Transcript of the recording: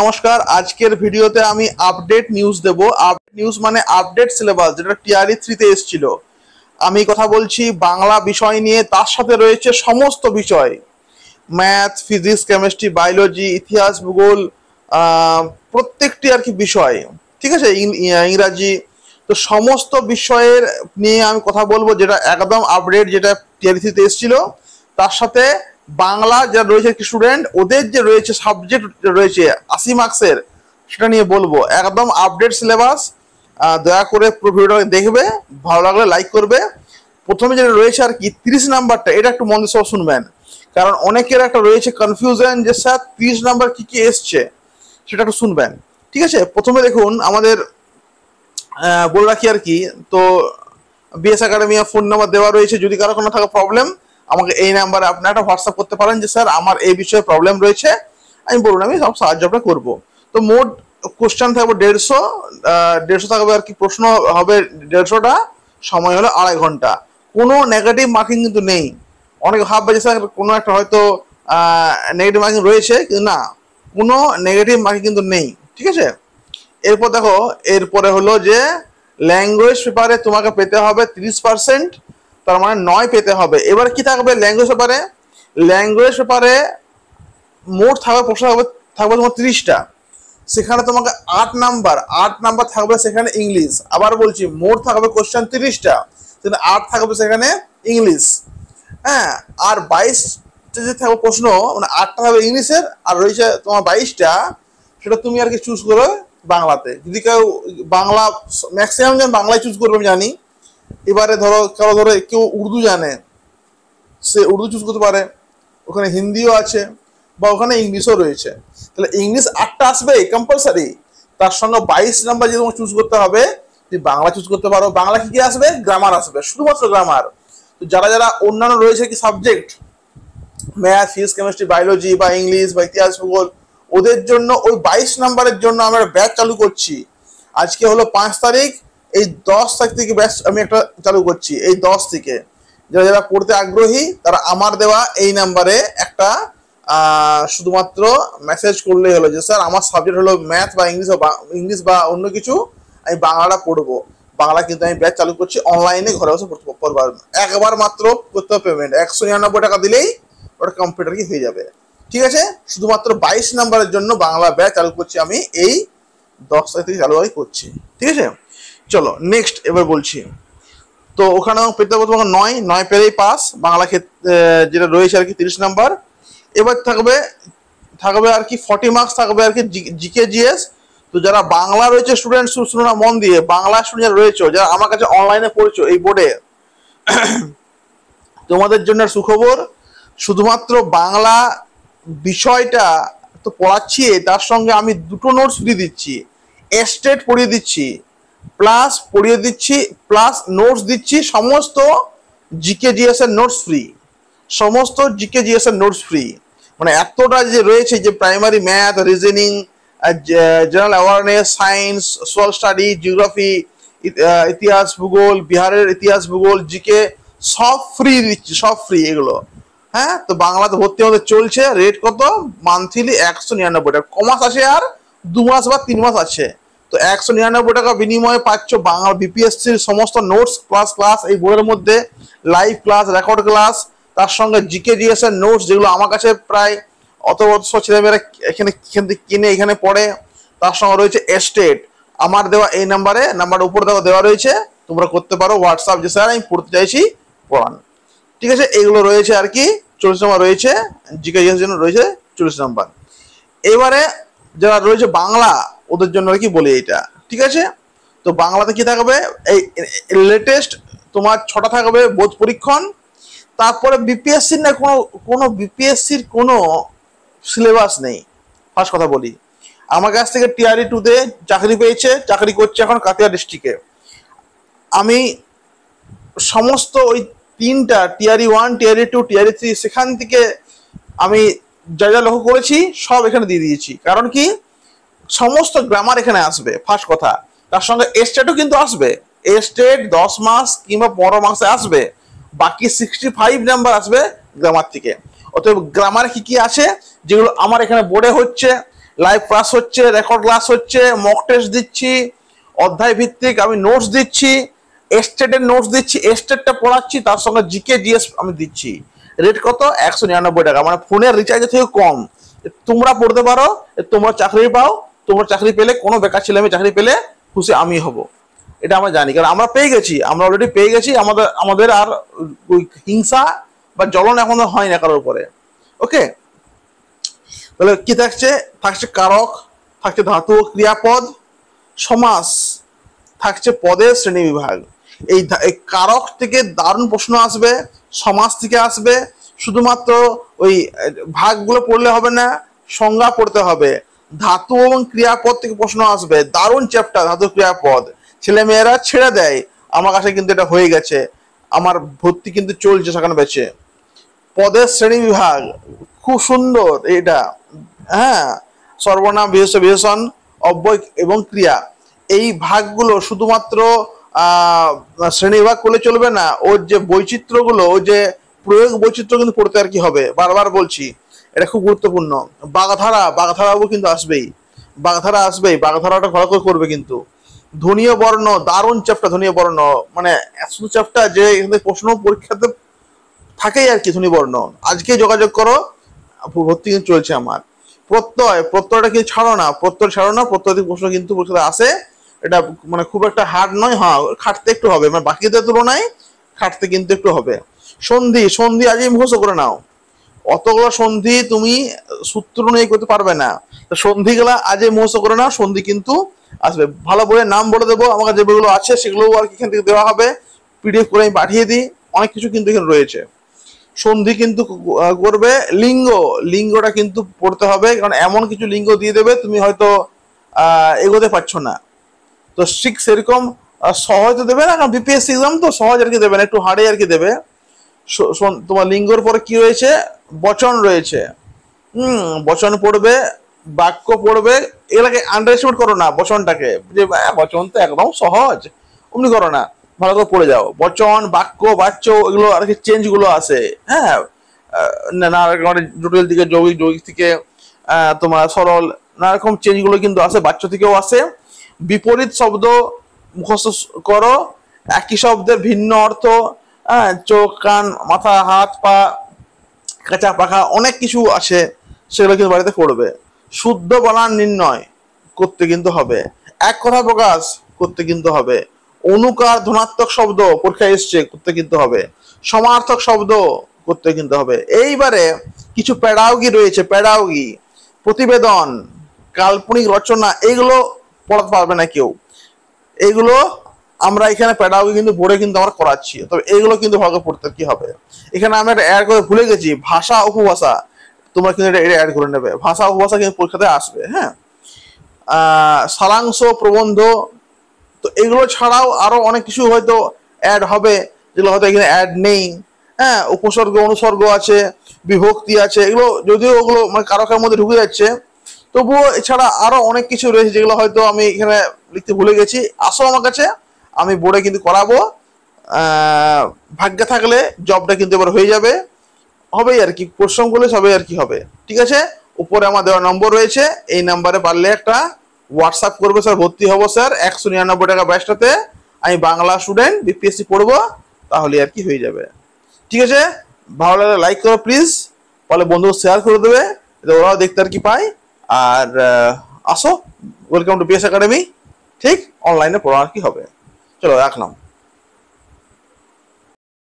নমস্কার আজকের ভিডিওতে আমি আপডেট নিউজ দেব আপডেট নিউজ মানে আপডেট সিলেবাস যেটা টিআরই থ্রিতে e এসছিল আমি কথা বলছি বাংলা বিষয় নিয়ে তার সাথে রয়েছে সমস্ত বিষয় ম্যাথ ফিজিক্স কেমিস্ট্রি বায়োলজি ইতিহাস ভূগোল প্রত্যেকটি আর কি বিষয় ঠিক আছে ইংরাজি তো সমস্ত বিষয়ের নিয়ে আমি কথা বলবো যেটা একদম আপডেট যেটা টিআরই থ্রিতে e এসছিল তার সাথে বাংলা যারা রয়েছে স্টুডেন্ট ওদের যে রয়েছে সাবজেক্ট রয়েছে আশি মার্কসের সেটা নিয়ে বলবো একদম আপডেট সিলেবাস দয়া করে পুরো ভিডিওটা দেখবে ভালো লাগলে লাইক করবে প্রথমে যেটা রয়েছে আর কি তিরিশ নাম্বারটা এটা একটু মন সব শুনবেন কারণ অনেকের একটা রয়েছে কনফিউশন যে স্যার তিরিশ নাম্বার কি কি এসছে সেটা একটু শুনবেন ঠিক আছে প্রথমে দেখুন আমাদের বলে রাখি আর কি তো বিএস একাডেমি ফোন নাম্বার দেওয়া রয়েছে যদি কারো কোনো থাকা প্রবলেম আমাকে এই নাম্বারে আপনি একটা হোয়াটসঅ্যাপ করতে পারেন যে স্যার আমার এই বিষয়ে প্রবলেম রয়েছে আমি বলুন আমি সব সাহায্য আপনার করবো তো মোট কোশ্চেন থাকবে দেড়শো দেড়শো থাকবে আর কি প্রশ্ন হবে দেড়শোটা সময় হলো আড়াই ঘন্টা কোনো নেগেটিভ মার্কিং কিন্তু নেই অনেক ভাববে যে স্যার কোনো একটা হয়তো নেগেটিভ মার্কিং রয়েছে কিন্তু না কোনো নেগেটিভ মার্কিং কিন্তু নেই ঠিক আছে এরপর দেখো এরপরে হলো যে ল্যাঙ্গুয়েজ পেপারে তোমাকে পেতে হবে তিরিশ পার্সেন্ট তার মানে নয় পেতে হবে এবার কি থাকবে ল্যাঙ্গুয়েজ পেপারে ল্যাঙ্গুয়েজ পেপারে মোট থাকবে প্রশ্ন থাকবে থাকবে তোমার তিরিশটা সেখানে তোমাকে আট নাম্বার আট নাম্বার থাকবে সেখানে ইংলিশ আবার বলছি মোট থাকবে কোশ্চেন তিরিশটা সেখানে আট থাকবে সেখানে ইংলিশ হ্যাঁ আর বাইশটা যে থাকবে প্রশ্ন মানে আটটা থাকবে ইংলিশের আর রয়েছে তোমার বাইশটা সেটা তুমি আর কি চুজ করো বাংলাতে যদি কেউ বাংলা ম্যাক্সিমাম যেন বাংলায় চুজ করবে আমি জানি এবারে ধরো কারো ধরো কেউ উর্দু জানে সে উর্দু চুজ করতে পারে ওখানে হিন্দিও আছে বা ওখানে ইংলিশও রয়েছে তাহলে ইংলিশ আটটা আসবে কম্পালসারি তার সঙ্গে বাইশ নাম্বার যে তোমার চুজ করতে হবে তুমি বাংলা চুজ করতে পারো বাংলা কি কি আসবে গ্রামার আসবে শুধুমাত্র গ্রামার তো যারা যারা অন্যান্য রয়েছে কি subject math physics chemistry biology বা ইংলিশ বা ইতিহাস ভূগোল ওদের জন্য ওই বাইশ নাম্বারের জন্য আমরা ব্যাচ চালু করছি আজকে হলো পাঁচ তারিখ এই দশ তারিখ থেকে ব্যাস আমি একটা চালু করছি এই দশ থেকে যারা যারা পড়তে আগ্রহী তারা আমার দেওয়া এই নাম্বারে একটা শুধুমাত্র মেসেজ করলেই হলো যে স্যার আমার সাবজেক্ট হলো ম্যাথ বা ইংলিশ বা ইংলিশ বা অন্য কিছু আমি বাংলাটা পড়বো বাংলা কিন্তু আমি ব্যাচ চালু করছি অনলাইনে ঘরে বসে পড়তে পারবো একবার মাত্র করতে হবে পেমেন্ট একশো নিরানব্বই টাকা দিলেই ওটা কম্পিউটার কি হয়ে যাবে ঠিক আছে শুধুমাত্র বাইশ নাম্বারের জন্য বাংলা ব্যাচ চালু করছি আমি এই দশ তারিখ থেকে চালু করছি ঠিক আছে চলো নেক্সট এবার বলছি তো ওখানে পেতে তোমাকে নয় নয় পেলেই পাস বাংলা ক্ষেত্রে যেটা রয়েছে আর কি তিরিশ নাম্বার এবার থাকবে থাকবে আর কি ফর্টি মার্কস থাকবে আর কি জিকে জিএস তো যারা বাংলা রয়েছে স্টুডেন্ট শুনো না মন দিয়ে বাংলা স্টুডেন্ট রয়েছে যারা আমার কাছে অনলাইনে পড়েছো এই বোর্ডে তোমাদের জন্য সুখবর শুধুমাত্র বাংলা বিষয়টা তো পড়াচ্ছি তার সঙ্গে আমি দুটো নোটস দিয়ে দিচ্ছি এস্টেট পড়িয়ে দিচ্ছি প্লাস পড়িয়ে দিচ্ছি প্লাস নোটস দিচ্ছি সমস্ত জিকে জিএস এর নোটস ফ্রি সমস্ত জিকে জিএস এর নোটস ফ্রি মানে এতটা যে রয়েছে যে primary math reasoning general awareness science social study geography ইতিহাস ভূগোল বিহারের ইতিহাস ভূগোল জিকে সব ফ্রি দিচ্ছি সব ফ্রি এগুলো হ্যাঁ তো বাংলাতে ভর্তি আমাদের চলছে রেট কত মান্থলি একশো নিরানব্বই টাকা কমাস আছে আর দু মাস বা তিন মাস আছে তো একশো নিরানব্বই টাকা বিনিময়ে পাচ্ছ বাংলা বিপিএসসির সমস্ত নোটস ক্লাস ক্লাস এই বইয়ের মধ্যে লাইভ ক্লাস রেকর্ড ক্লাস তার সঙ্গে জিকে জিএস এর নোটস যেগুলো আমার কাছে প্রায় অত বৎস ছেলেমেয়েরা এখানে এখান থেকে কিনে এখানে পড়ে তার সঙ্গে রয়েছে এস্টেট আমার দেওয়া এই নাম্বারে নাম্বার উপর দেওয়া দেওয়া রয়েছে তোমরা করতে পারো হোয়াটসঅ্যাপ যে স্যার আমি পড়তে চাইছি পড়ান ঠিক আছে এগুলো রয়েছে আর কি চল্লিশ নম্বর রয়েছে জিকে ডিএস জন্য রয়েছে চল্লিশ নম্বর এবারে যারা রয়েছে বাংলা ওদের জন্য কি বলি এটা ঠিক আছে তো বাংলাতে কি থাকবে এই লেটেস্ট তোমার ছটা থাকবে বোধ পরীক্ষণ তারপরে বিপিএসসির না কোনো কোনো বিপিএসসির কোনো সিলেবাস নেই ফার্স্ট কথা বলি আমার কাছ থেকে টিআরই টুতে e চাকরি পেয়েছে চাকরি করছে এখন কাতিয়া ডিস্ট্রিক্টে আমি সমস্ত ওই তিনটা TRE one TRE two TRE three সেখান থেকে আমি যা যা লক্ষ্য করেছি সব এখানে দিয়ে দিয়েছি কারণ কি সমস্ত গ্রামার এখানে আসবে ফার্স্ট কথা তার সঙ্গে এস্টেটও কিন্তু আসবে এস্টেট দশ মাস কিংবা পনেরো মাসে আসবে বাকি সিক্সটি ফাইভ নাম্বার আসবে গ্রামার থেকে অতএব গ্রামার কি কি আছে যেগুলো আমার এখানে বোর্ডে হচ্ছে লাইভ ক্লাস হচ্ছে রেকর্ড ক্লাস হচ্ছে মক টেস্ট দিচ্ছি অধ্যায় ভিত্তিক আমি নোটস দিচ্ছি এস্টেটের নোটস দিচ্ছি এস্টেটটা পড়াচ্ছি তার সঙ্গে জিকে জিএস আমি দিচ্ছি রেট কত একশো নিরানব্বই টাকা মানে ফোনের রিচার্জের থেকে কম তোমরা পড়তে পারো তোমরা চাকরি পাও তোমার চাকরি পেলে কোনো বেকার ছেলে আমি চাকরি পেলে খুশি আমি হব এটা আমরা জানি কারণ আমরা পেয়ে গেছি আমরা অলরেডি পেয়ে গেছি আমাদের আমাদের আর ওই হিংসা বা জ্বলন এখন হয় না কারোর উপরে ওকে তাহলে কি থাকছে থাকছে কারক থাকছে ধাতু ক্রিয়াপদ সমাস থাকছে পদের শ্রেণী বিভাগ এই কারক থেকে দারুণ প্রশ্ন আসবে সমাজ থেকে আসবে শুধুমাত্র ওই ভাগগুলো পড়লে হবে না সংজ্ঞা পড়তে হবে ধাতু এবং ক্রিয়াপদ থেকে প্রশ্ন আসবে দারুণ চ্যাপ্টার ধাতু ক্রিয়াপদ ছেলে মেয়েরা ছেড়ে দেয় আমার কাছে কিন্তু এটা হয়ে গেছে আমার ভর্তি কিন্তু চলছে সেখানে বেছে পদের শ্রেণী বিভাগ খুব সুন্দর এটা হ্যাঁ সর্বনাম বিশেষ বিশেষণ অব্যয় এবং ক্রিয়া এই ভাগগুলো শুধুমাত্র শ্রেণী বিভাগ করলে চলবে না ওর যে বৈচিত্র্যগুলো ওর যে প্রয়োগ বৈচিত্র্য কিন্তু পড়তে আর কি হবে বারবার বলছি এটা খুব গুরুত্বপূর্ণ বাগধারা বাগধারাও কিন্তু আসবেই বাগধারা আসবেই বাগধারাটা ঘর করবে কিন্তু ধনীয় বর্ণ দারুণ চ্যাপটা ধনীয় বর্ণ মানে এত চ্যাপটা যে এখানে প্রশ্ন পরীক্ষাতে থাকেই আর কি বর্ণ আজকে যোগাযোগ করো ভর্তি কিন্তু চলছে আমার প্রত্যয় প্রত্যয়টা কিন্তু ছাড়ো না প্রত্যয় ছাড়ো না প্রত্যয় প্রশ্ন কিন্তু পরীক্ষাতে আসে এটা মানে খুব একটা হার্ড নয় হ্যাঁ খাটতে একটু হবে মানে বাকিদের তুলনায় খাটতে কিন্তু একটু হবে সন্ধি সন্ধি আজই মুখস্থ করে নাও অতগুলো সন্ধি তুমি সূত্র নিয়ে করতে পারবে না তো সন্ধিগুলা আজে মুহূর্ত করে না সন্ধি কিন্তু আসবে ভালো বলে নাম বলে দেবো আমার যেগুলো বইগুলো আছে সেগুলোও আর কি এখান থেকে দেওয়া হবে পিডিএফ করে আমি পাঠিয়ে দিই অনেক কিছু কিন্তু এখানে রয়েছে সন্ধি কিন্তু করবে লিঙ্গ লিঙ্গটা কিন্তু পড়তে হবে কারণ এমন কিছু লিঙ্গ দিয়ে দেবে তুমি হয়তো এগোতে পারছো না তো শিখ সেরকম সহজ তো দেবে না কারণ বিপিএসসি এক্সাম তো সহজ আর কি দেবে না একটু হার্ডে আর কি দেবে তোমার লিঙ্গর পরে কি রয়েছে বচন রয়েছে হুম বচন পড়বে বাক্য পড়বে এগুলাকে আন্ডারস্টিমেট করো না বচনটাকে যে হ্যাঁ, বচন তো একদম সহজ অমনি করো না ভালো করে পড়ে যাও বচন বাক্য বাচ্য এগুলো আর কি চেঞ্জগুলো আছে হ্যাঁ নানা জটিল দিকে যৌগিক যৌগিক থেকে তোমার সরল নানা রকম চেঞ্জগুলো কিন্তু আছে বাচ্য থেকেও আছে বিপরীত শব্দ মুখস্থ করো একই শব্দের ভিন্ন অর্থ হ্যাঁ, চোখ কান মাথা হাত পা কাঁচা পাখা অনেক কিছু আছে সেগুলো কিন্তু বাড়িতে পড়বে শুদ্ধ বলার নির্ণয় করতে কিন্তু হবে এক কথা প্রকাশ করতে কিন্তু হবে অনুকার ধনাত্মক শব্দ পরীক্ষায় এসছে করতে কিন্তু হবে সমার্থক শব্দ করতে কিন্তু হবে এইবারে কিছু প্যাডাউগি রয়েছে প্যাডাউগি প্রতিবেদন কাল্পনিক রচনা এগুলো পড়াতে পারবে না কেউ এগুলো আমরা এখানে প্যাডাও কিন্তু বোর্ডে কিন্তু আমরা করাচ্ছি তবে এগুলো কিন্তু ভালো পড়তে কি হবে এখানে আমরা একটা অ্যাড করে ভুলে গেছি ভাষা উপভাষা তোমরা কিন্তু এটা অ্যাড করে নেবে ভাষা উপভাষা কিন্তু পরীক্ষাতে আসবে হ্যাঁ সারাংশ প্রবন্ধ তো এগুলো ছাড়াও আরও অনেক কিছু হয়তো অ্যাড হবে যেগুলো হয়তো এখানে অ্যাড নেই হ্যাঁ উপসর্গ অনুসর্গ আছে বিভক্তি আছে এগুলো যদিও ওগুলো মানে কারকের মধ্যে ঢুকে যাচ্ছে তবুও এছাড়া আরও অনেক কিছু রয়েছে যেগুলো হয়তো আমি এখানে লিখতে ভুলে গেছি আসো আমার কাছে আমি বোর্ডে কিন্তু করাবো ভাগ্যে থাকলে জবটা কিন্তু এবার হয়ে যাবে হবেই আর কি পরিশ্রম করলে সবে আর কি হবে ঠিক আছে উপরে আমার দেওয়া নম্বর রয়েছে এই নাম্বারে পারলে একটা হোয়াটসঅ্যাপ করবে স্যার ভর্তি হবো স্যার একশো নিরানব্বই টাকা ব্যাচটাতে আমি বাংলা স্টুডেন্ট বিপিএসসি পড়বো তাহলে আর কি হয়ে যাবে ঠিক আছে ভালো লাগলে লাইক করো প্লিজ ফলে বন্ধু শেয়ার করে দেবে ওরাও দেখতে আর কি পায় আর আসো ওয়েলকাম টু বিএস একাডেমি ঠিক অনলাইনে পড়া আর কি হবে চলো রাখলাম